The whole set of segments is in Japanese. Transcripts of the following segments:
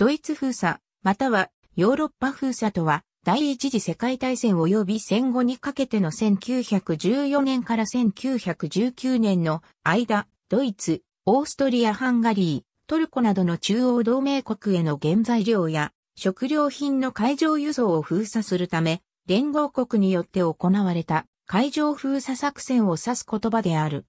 ドイツ封鎖、またはヨーロッパ封鎖とは、第一次世界大戦及び戦後にかけての1914年から1919年の間、ドイツ、オーストリア・ハンガリー、トルコなどの中央同盟国への原材料や食料品の海上輸送を封鎖するため、連合国によって行われた海上封鎖作戦を指す言葉である。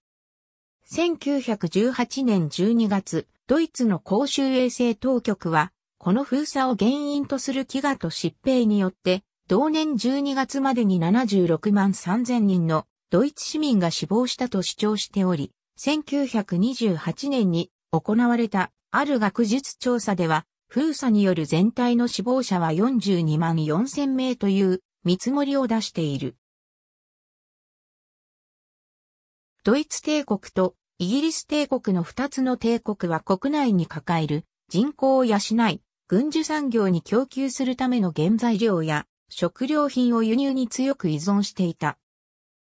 1918年12月、ドイツの公衆衛生当局はこの封鎖を原因とする飢餓と疾病によって、同年12月までに76万3000人のドイツ市民が死亡したと主張しており、1928年に行われたある学術調査では、封鎖による全体の死亡者は42万4000名という見積もりを出している。ドイツ帝国とイギリス帝国の2つの帝国は国内に抱える人口を養い、軍需産業に供給するための原材料や食料品を輸入に強く依存していた。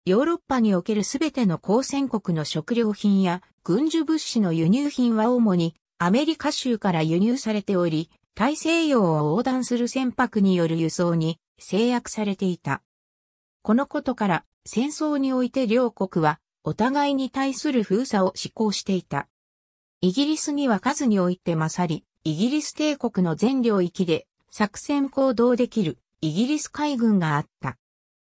ヨーロッパにおけるすべての交戦国の食料品や軍需物資の輸入品は主にアメリカ州から輸入されており、大西洋を横断する船舶による輸送に制約されていた。このことから戦争において両国はお互いに対する封鎖を施行していた。イギリスには数において勝り、イギリス帝国の全領域で作戦行動できるイギリス海軍があった。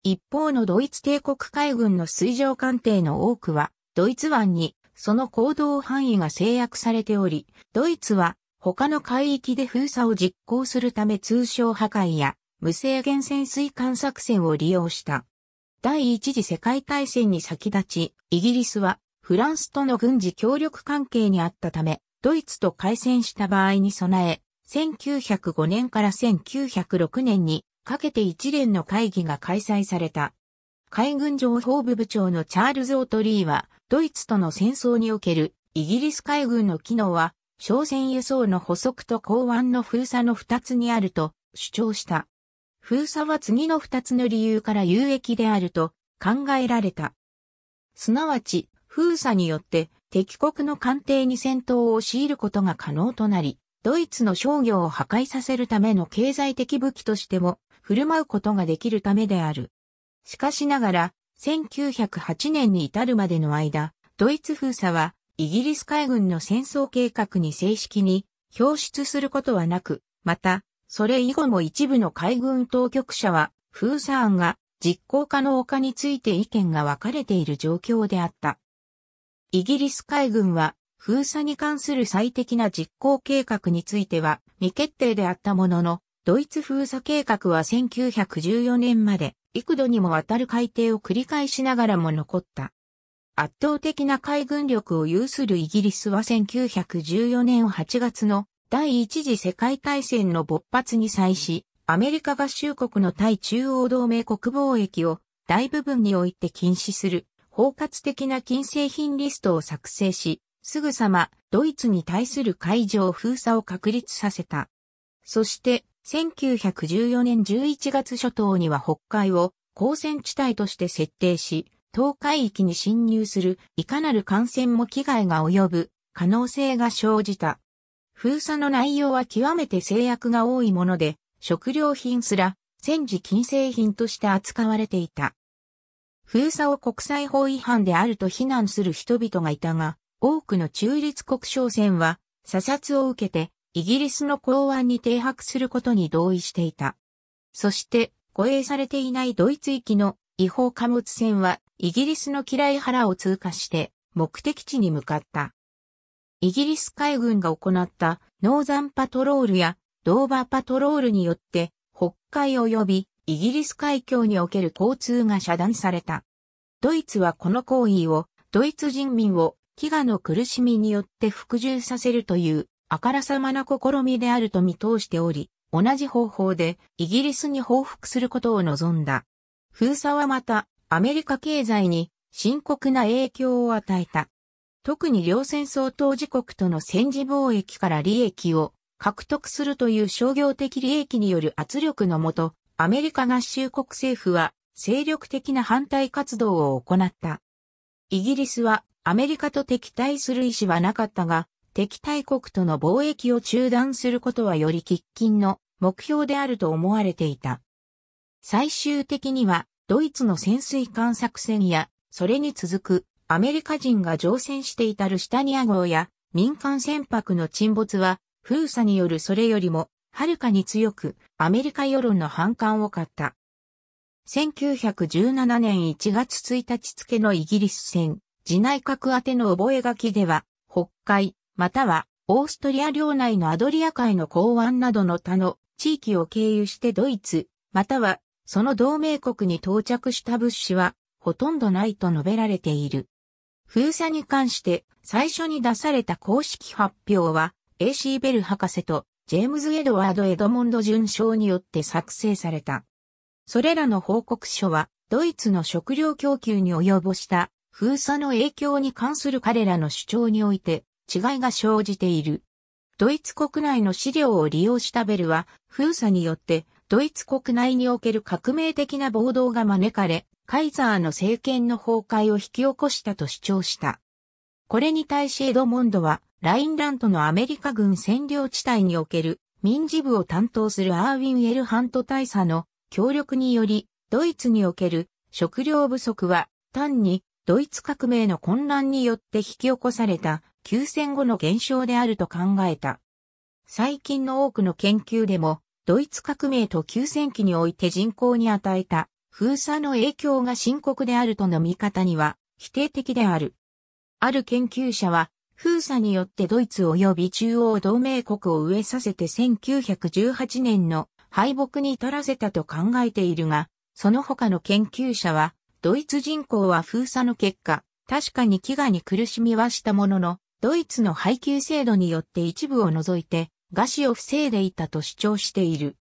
一方のドイツ帝国海軍の水上艦艇の多くは、ドイツ湾にその行動範囲が制約されており、ドイツは他の海域で封鎖を実行するため通商破壊や無制限潜水艦作戦を利用した。第一次世界大戦に先立ち、イギリスはフランスとの軍事協力関係にあったため、ドイツと開戦した場合に備え、1905年から1906年にかけて一連の会議が開催された。海軍情報部部長のチャールズ・オートリーは、ドイツとの戦争におけるイギリス海軍の機能は、商船輸送の補足と港湾の封鎖の二つにあると主張した。封鎖は次の二つの理由から有益であると考えられた。すなわち、封鎖によって敵国の艦艇に戦闘を強いることが可能となり、ドイツの商業を破壊させるための経済的武器としても振る舞うことができるためである。しかしながら、1908年に至るまでの間、ドイツ封鎖はイギリス海軍の戦争計画に正式に表出することはなく、また、それ以後も一部の海軍当局者は封鎖案が実行可能かについて意見が分かれている状況であった。イギリス海軍は封鎖に関する最適な実行計画については未決定であったものの、ドイツ封鎖計画は1914年まで幾度にもわたる改定を繰り返しながらも残った。圧倒的な海軍力を有するイギリスは1914年8月の第一次世界大戦の勃発に際し、アメリカ合衆国の対中央同盟国貿易を大部分において禁止する包括的な金製品リストを作成し、すぐさまドイツに対する海上封鎖を確立させた。そして、1914年11月初頭には北海を交戦地帯として設定し、東海域に侵入するいかなる感染も危害が及ぶ可能性が生じた。封鎖の内容は極めて制約が多いもので、食料品すら戦時禁制品として扱われていた。封鎖を国際法違反であると非難する人々がいたが、多くの中立国商船は、査察を受けて、イギリスの港湾に停泊することに同意していた。そして、護衛されていないドイツ行きの違法貨物船は、イギリスのキライを通過して、目的地に向かった。イギリス海軍が行ったノーザンパトロールやドーバーパトロールによって、北海及びイギリス海峡における交通が遮断された。ドイツはこの行為を、ドイツ人民を飢餓の苦しみによって服従させるという、あからさまな試みであると見通しており、同じ方法でイギリスに報復することを望んだ。封鎖はまたアメリカ経済に深刻な影響を与えた。特に両戦争当事国との戦時貿易から利益を獲得するという商業的利益による圧力のもと、アメリカ合衆国政府は精力的な反対活動を行った。イギリスはアメリカと敵対する意思はなかったが、敵対国との貿易を中断することはより喫緊の目標であると思われていた。最終的にはドイツの潜水艦作戦や、それに続くアメリカ人が乗船していたルシタニア号や民間船舶の沈没は封鎖によるそれよりもはるかに強く、アメリカ世論の反感を買った。1917年1月1日付のイギリス戦、自内閣宛ての覚書では、北海、またはオーストリア領内のアドリア海の港湾などの他の地域を経由してドイツ、またはその同盟国に到着した物資はほとんどないと述べられている。封鎖に関して最初に出された公式発表は AC ベル博士とジェームズ・エドワード・エドモンド准将によって作成された。それらの報告書は、ドイツの食料供給に及ぼした封鎖の影響に関する彼らの主張において違いが生じている。ドイツ国内の資料を利用したベルは、封鎖によってドイツ国内における革命的な暴動が招かれ、カイザーの政権の崩壊を引き起こしたと主張した。これに対しエドモンドは、ラインラントのアメリカ軍占領地帯における民事部を担当するアーウィン・エルハント大佐の協力により、ドイツにおける食料不足は単にドイツ革命の混乱によって引き起こされた休戦後の現象であると考えた。最近の多くの研究でも、ドイツ革命と休戦期において人口に与えた封鎖の影響が深刻であるとの見方には否定的である。ある研究者は封鎖によってドイツ及び中央同盟国を植えさせて1918年の敗北に至らせたと考えているが、その他の研究者は、ドイツ人口は封鎖の結果、確かに飢餓に苦しみはしたものの、ドイツの配給制度によって一部を除いて、餓死を防いでいたと主張している。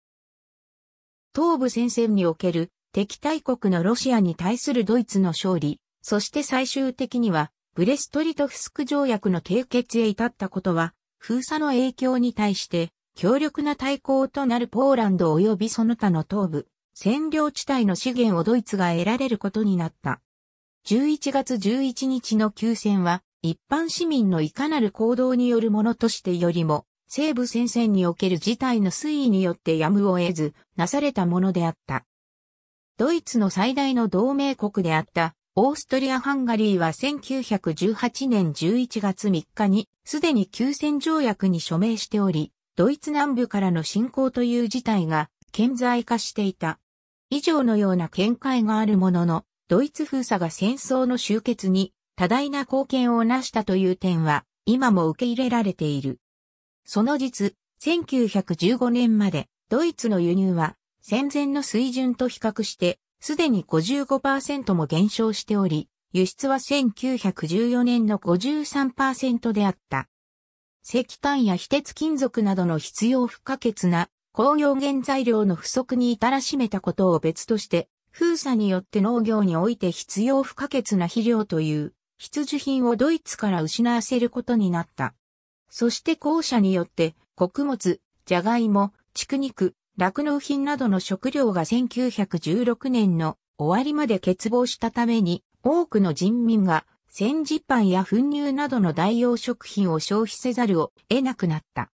東部戦線における敵対国のロシアに対するドイツの勝利、そして最終的にはブレストリトフスク条約の締結へ至ったことは、封鎖の影響に対して強力な対抗となるポーランド及びその他の東部、占領地帯の資源をドイツが得られることになった。11月11日の休戦は、一般市民のいかなる行動によるものとしてよりも、西部戦線における事態の推移によってやむを得ず、なされたものであった。ドイツの最大の同盟国であった、オーストリア・ハンガリーは1918年11月3日にすでに休戦条約に署名しており、ドイツ南部からの侵攻という事態が顕在化していた。以上のような見解があるものの、ドイツ封鎖が戦争の終結に多大な貢献をなしたという点は今も受け入れられている。その実、1915年までドイツの輸入は戦前の水準と比較してすでに55%も減少しており、輸出は1914年の53%であった。石炭や非鉄金属などの必要不可欠な工業原材料の不足に至らしめたことを別として、封鎖によって農業において必要不可欠な肥料という必需品をドイツから失わせることになった。そして後者によって穀物、じゃがいも、畜肉、酪農品などの食料が1916年の終わりまで欠乏したために、多くの人民が戦時パンや粉乳などの代用食品を消費せざるを得なくなった。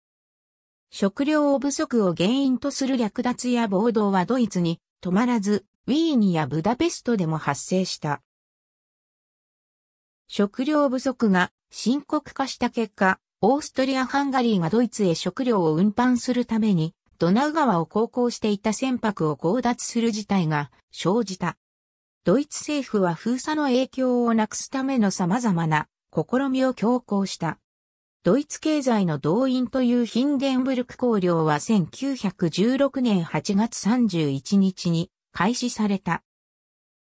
食料不足を原因とする略奪や暴動はドイツに止まらず、ウィーンやブダペストでも発生した。食料不足が深刻化した結果、オーストリア・ハンガリーがドイツへ食料を運搬するためにドナウ川を航行していた船舶を強奪する事態が生じた。ドイツ政府は封鎖の影響をなくすための様々な試みを強行した。ドイツ経済の動員というヒンデンブルク公領は1916年8月31日に開始された。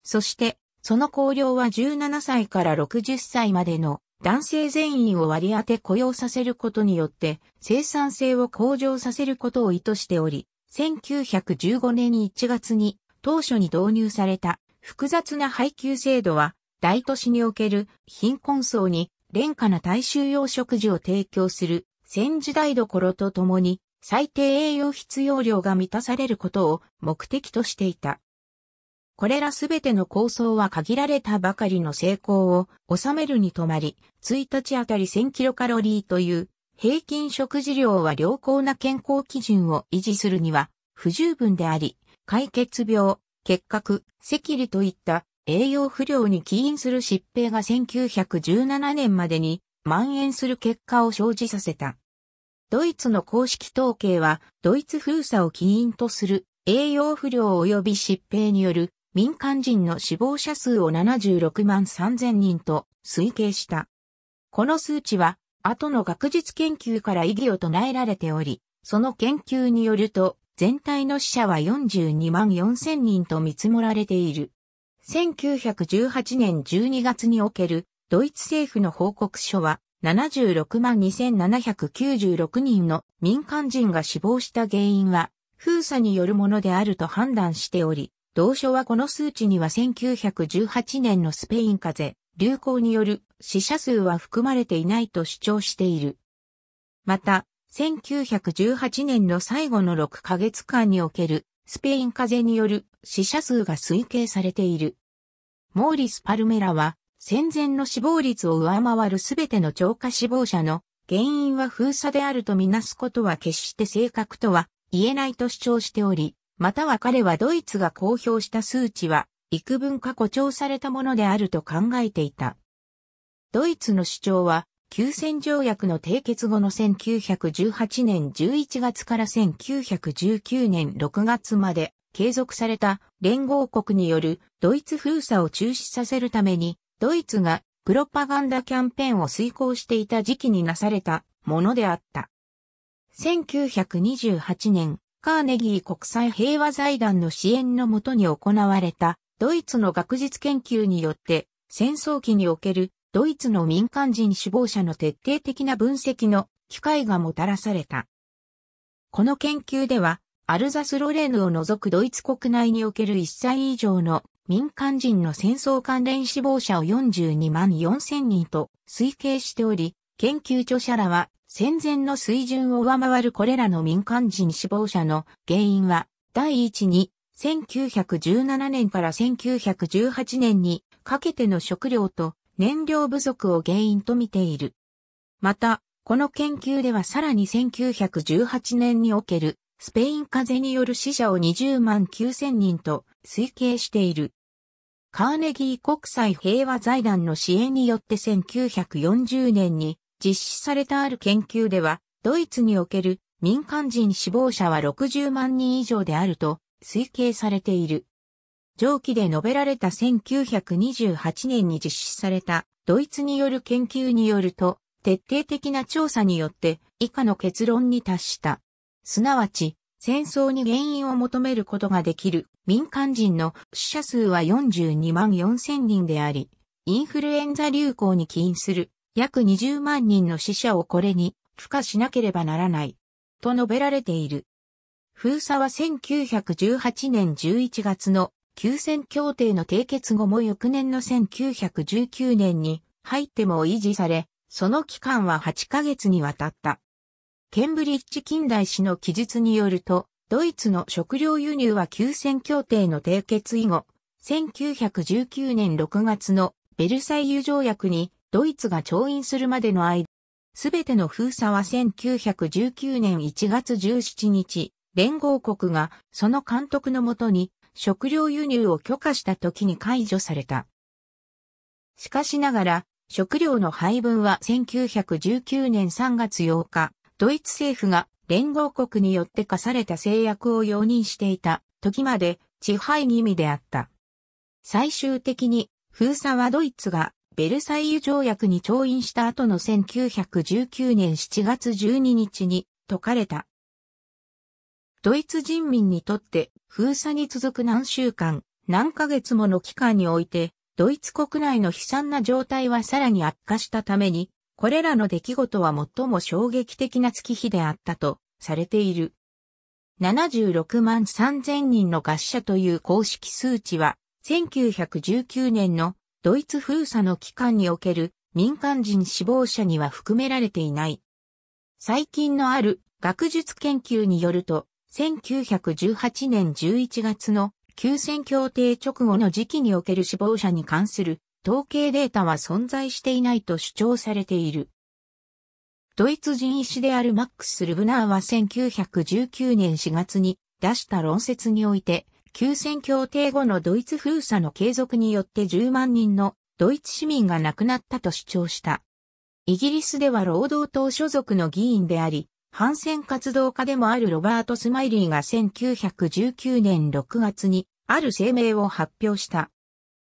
そして、その公領は17歳から60歳までの男性全員を割り当て雇用させることによって生産性を向上させることを意図しており、1915年1月に当初に導入された複雑な配給制度は大都市における貧困層に廉価な大衆用食事を提供する戦時代所とともに最低栄養必要量が満たされることを目的としていた。これらすべての構想は限られたばかりの成功を収めるに止まり、1日あたり1000キロカロリーという平均食事量は良好な健康基準を維持するには不十分であり、解決病、結核、赤痢といった栄養不良に起因する疾病が1917年までに蔓延する結果を生じさせた。ドイツの公式統計は、ドイツ封鎖を起因とする栄養不良及び疾病による民間人の死亡者数を76万3000人と推計した。この数値は、後の学術研究から異議を唱えられており、その研究によると、全体の死者は42万4000人と見積もられている。1918年12月におけるドイツ政府の報告書は、76万2796人の民間人が死亡した原因は、封鎖によるものであると判断しており、同書はこの数値には1918年のスペイン風邪、流行による死者数は含まれていないと主張している。また、1918年の最後の6ヶ月間におけるスペイン風邪による死者数が推計されている。モーリス・パルメラは戦前の死亡率を上回るすべての超過死亡者の原因は封鎖であるとみなすことは決して正確とは言えないと主張しており、または彼はドイツが公表した数値は、幾分か誇張されたものであると考えていた。ドイツの主張は、休戦条約の締結後の1918年11月から1919年6月まで継続された連合国によるドイツ封鎖を中止させるために、ドイツがプロパガンダキャンペーンを遂行していた時期になされたものであった。1928年カーネギー国際平和財団の支援のもとに行われたドイツの学術研究によって戦争期におけるドイツの民間人死亡者の徹底的な分析の機会がもたらされた。この研究ではアルザスロレーヌを除くドイツ国内における1歳以上の民間人の戦争関連死亡者を42万4000人と推計しており、研究著者らは戦前の水準を上回るこれらの民間人死亡者の原因は、第一に、1917年から1918年にかけての食料と燃料不足を原因と見ている。また、この研究ではさらに1918年におけるスペイン風邪による死者を20万9000人と推計している。カーネギー国際平和財団の支援によって1940年に実施されたある研究では、ドイツにおける民間人死亡者は60万人以上であると推計されている。上記で述べられた1928年に実施されたドイツによる研究によると、徹底的な調査によって以下の結論に達した。すなわち、戦争に原因を求めることができる民間人の死者数は42万4000人であり、インフルエンザ流行に起因する約20万人の死者をこれに付加しなければならない。と述べられている。封鎖は1918年11月の休戦協定の締結後も翌年の1919年に入っても維持され、その期間は8ヶ月にわたった。ケンブリッジ近代史の記述によると、ドイツの食料輸入は休戦協定の締結以後、1919年6月のベルサイユ条約にドイツが調印するまでの間、すべての封鎖は1919年1月17日、連合国がその監督のもとに食料輸入を許可した時に解除された。しかしながら、食料の配分は1919年3月8日、ドイツ政府が連合国によって課された制約を容認していた時まで支配気味であった。最終的に封鎖はドイツがベルサイユ条約に調印した後の1919年7月12日に解かれた。ドイツ人民にとって封鎖に続く何週間、何ヶ月もの期間において、ドイツ国内の悲惨な状態はさらに悪化したために、これらの出来事は最も衝撃的な月日であったとされている。76万3000人の合社という公式数値は、1919年のドイツ封鎖の期間における民間人死亡者には含められていない。最近のある学術研究によると、1918年11月の休戦協定直後の時期における死亡者に関する統計データは存在していないと主張されている。ドイツ人医師であるマックス・ルブナーは1919年4月に出した論説において、休戦協定後のドイツ封鎖の継続によって10万人のドイツ市民が亡くなったと主張した。イギリスでは労働党所属の議員であり、反戦活動家でもあるロバート・スマイリーが1919年6月にある声明を発表した。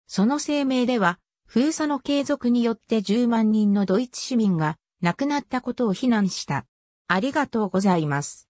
その声明では、封鎖の継続によって10万人のドイツ市民が亡くなったことを非難した。ありがとうございます。